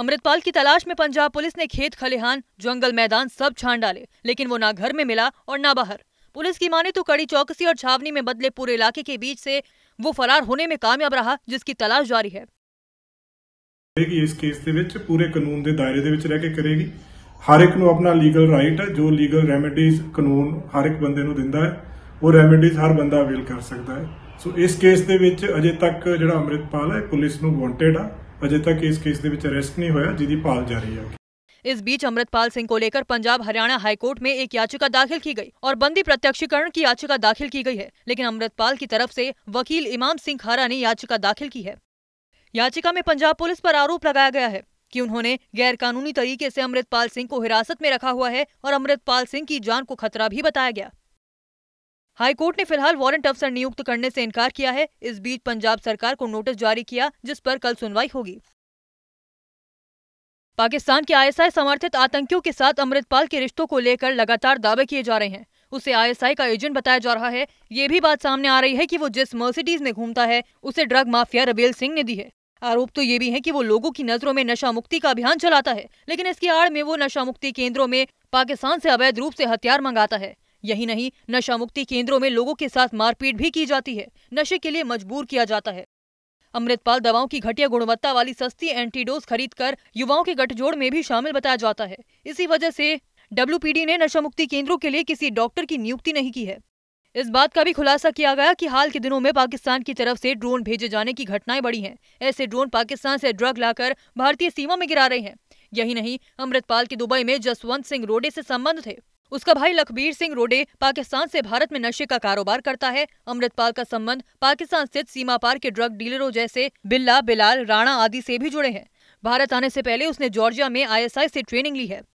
अमृतपाल की तलाश में पंजाब पुलिस ने खेत खलिहान जंगल मैदान सब छान डाले लेकिन वो ना घर में मिला और ना बाहर पुलिस की माने तो कड़ी चौकसी और छावनी में बदले पूरे इलाके के बीच से वो फरार होने में कामयाब रहा जिसकी तलाश जारी है इस केस दे पूरे कानून के दायरे के करेगी हर एक अपना लीगल राइट है जो लीगल रेमेडीज कानून हर एक बंद दिता है वो रेमेडीज हर बंद अवेल कर सकता है सो इस केस अजे तक जो अमृतपाल है पुलिस वॉन्टेड है अजे तक इस केस अरेस्ट नहीं होया ਨਹੀਂ भाल ਜਿਹਦੀ ਭਾਲ इस बीच अमृतपाल सिंह को लेकर पंजाब हरियाणा हाईकोर्ट में एक याचिका दाखिल की गई और बंदी प्रत्यक्षीकरण की याचिका दाखिल की गई है लेकिन अमृतपाल की तरफ से वकील इमाम सिंह खारा ने याचिका दाखिल की है याचिका में पंजाब पुलिस पर आरोप लगाया गया है कि उन्होंने गैर कानूनी तरीके से अमृतपाल सिंह को हिरासत में रखा हुआ है और अमृतपाल सिंह की जान को खतरा भी बताया गया हाईकोर्ट ने फिलहाल वारंट अफसर नियुक्त करने से इनकार किया है इस बीच पंजाब सरकार को नोटिस जारी किया जिस पर कल सुनवाई होगी पाकिस्तान के आईएसआई समर्थित आतंकियों के साथ अमृतपाल के रिश्तों को लेकर लगातार दावे किए जा रहे हैं उसे आईएसआई का एजेंट बताया जा रहा है ये भी बात सामने आ रही है कि वो जिस मर्सिडीज में घूमता है उसे ड्रग माफिया रबेल सिंह ने दी है आरोप तो ये भी है कि वो लोगों की नजरों में नशा मुक्ति का अभियान चलाता है लेकिन इसकी आड़ में वो नशा मुक्ति केंद्रों में पाकिस्तान से अवैध रूप से हथियार मंगाता है यही नहीं नशा मुक्ति केंद्रों में लोगों के साथ मारपीट भी की जाती है नशे के लिए मजबूर किया जाता है अमृतपाल दवाओं की घटिया गुणवत्ता वाली सस्ती एंटीडोज खरीदकर युवाओं के गठजोड़ में भी शामिल बताया जाता है इसी वजह से डब्ल्यू ने नशा मुक्ति केंद्रों के लिए किसी डॉक्टर की नियुक्ति नहीं की है इस बात का भी खुलासा किया गया कि हाल के दिनों में पाकिस्तान की तरफ से ड्रोन भेजे जाने की घटनाएं बढ़ी हैं ऐसे ड्रोन पाकिस्तान से ड्रग लाकर भारतीय सीमा में गिरा रहे हैं यही नहीं अमृतपाल के दुबई में जसवंत सिंह रोडे से संबंध थे उसका भाई लखबीर सिंह रोडे पाकिस्तान से भारत में नशे का कारोबार करता है अमृतपाल का संबंध पाकिस्तान स्थित सीमा पार के ड्रग डीलरों जैसे बिल्ला बिलाल राणा आदि से भी जुड़े हैं भारत आने से पहले उसने जॉर्जिया में आईएसआई से ट्रेनिंग ली है